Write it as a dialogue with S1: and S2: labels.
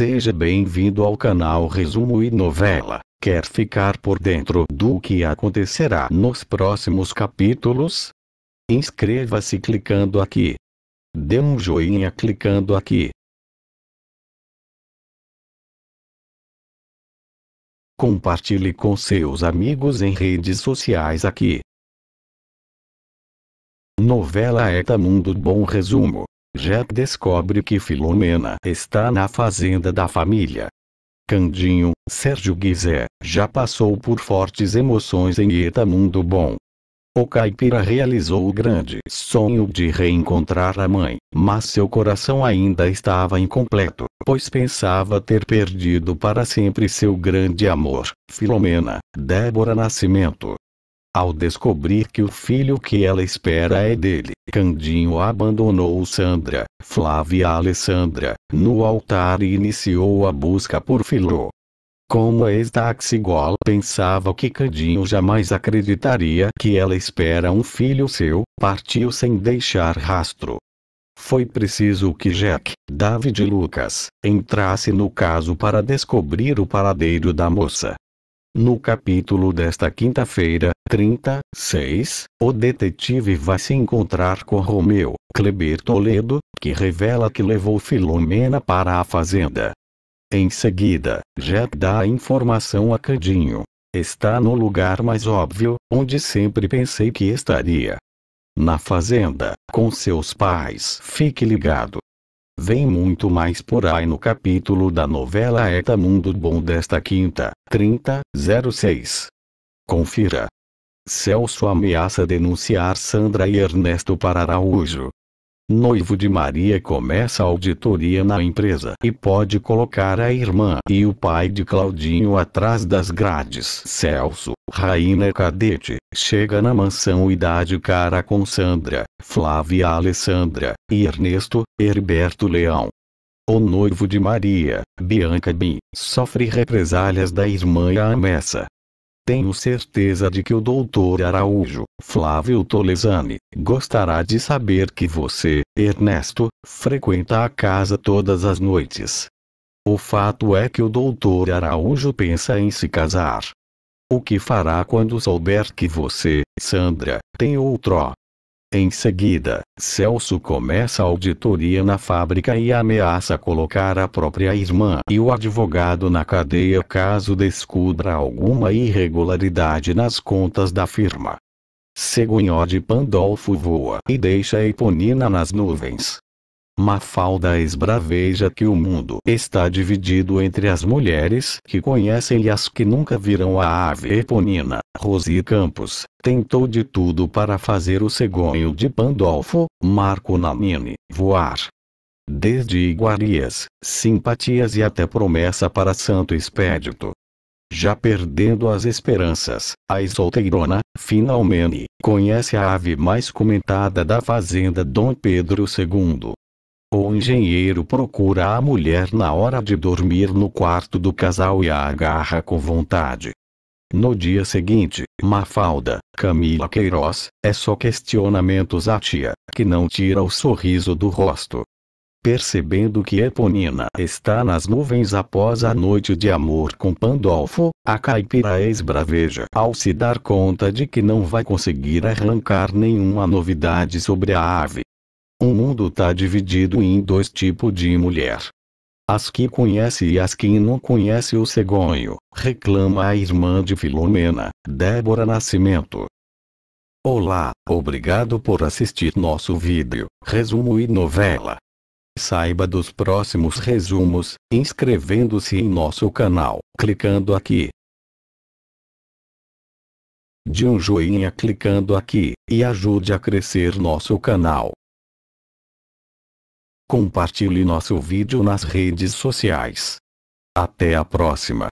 S1: Seja bem-vindo ao canal Resumo e Novela. Quer ficar por dentro do que acontecerá nos próximos capítulos? Inscreva-se clicando aqui. Dê um joinha clicando aqui. Compartilhe com seus amigos em redes sociais aqui. Novela Eta é Mundo Bom Resumo Jack descobre que Filomena está na fazenda da família. Candinho, Sérgio Guizé, já passou por fortes emoções em Eta Mundo Bom. O caipira realizou o grande sonho de reencontrar a mãe, mas seu coração ainda estava incompleto, pois pensava ter perdido para sempre seu grande amor, Filomena, Débora Nascimento. Ao descobrir que o filho que ela espera é dele, Candinho abandonou Sandra, Flávia Alessandra, no altar e iniciou a busca por Filo. Como a ex-taxigol pensava que Candinho jamais acreditaria que ela espera um filho seu, partiu sem deixar rastro. Foi preciso que Jack, David e Lucas, entrasse no caso para descobrir o paradeiro da moça. No capítulo desta quinta-feira, 36, o detetive vai se encontrar com Romeu, Kleber Toledo, que revela que levou Filomena para a fazenda. Em seguida, Jack dá a informação a Cadinho. Está no lugar mais óbvio, onde sempre pensei que estaria. Na fazenda, com seus pais. Fique ligado. Vem muito mais por aí no capítulo da novela Eta Mundo Bom desta quinta, 30.06. Confira. Celso ameaça denunciar Sandra e Ernesto para Araújo. Noivo de Maria começa auditoria na empresa e pode colocar a irmã e o pai de Claudinho atrás das grades. Celso, Rainha Cadete, Chega na mansão Idade Cara com Sandra, Flávia Alessandra, e Ernesto, Herberto Leão. O noivo de Maria, Bianca Bin, sofre represálias da irmã e Amessa. Tenho certeza de que o doutor Araújo, Flávio Tolesani, gostará de saber que você, Ernesto, frequenta a casa todas as noites. O fato é que o doutor Araújo pensa em se casar. O que fará quando souber que você, Sandra, tem outro? Em seguida, Celso começa a auditoria na fábrica e ameaça colocar a própria irmã e o advogado na cadeia caso descubra alguma irregularidade nas contas da firma. Segunhó de Pandolfo voa e deixa Eponina nas nuvens. Mafalda esbraveja que o mundo está dividido entre as mulheres que conhecem e as que nunca viram a ave eponina. Rosi Campos, tentou de tudo para fazer o cegonho de Pandolfo, Marco Nanini, voar. Desde iguarias, simpatias e até promessa para Santo Expédito. Já perdendo as esperanças, a solteirona, finalmente, conhece a ave mais comentada da fazenda Dom Pedro II, o engenheiro procura a mulher na hora de dormir no quarto do casal e a agarra com vontade. No dia seguinte, Mafalda, Camila Queiroz, é só questionamentos à tia, que não tira o sorriso do rosto. Percebendo que Eponina está nas nuvens após a noite de amor com Pandolfo, a caipira esbraveja ao se dar conta de que não vai conseguir arrancar nenhuma novidade sobre a ave. O mundo está dividido em dois tipos de mulher. As que conhece e as que não conhece o cegonho, reclama a irmã de Filomena, Débora Nascimento. Olá, obrigado por assistir nosso vídeo, resumo e novela. Saiba dos próximos resumos, inscrevendo-se em nosso canal, clicando aqui. De um joinha clicando aqui, e ajude a crescer nosso canal. Compartilhe nosso vídeo nas redes sociais. Até a próxima!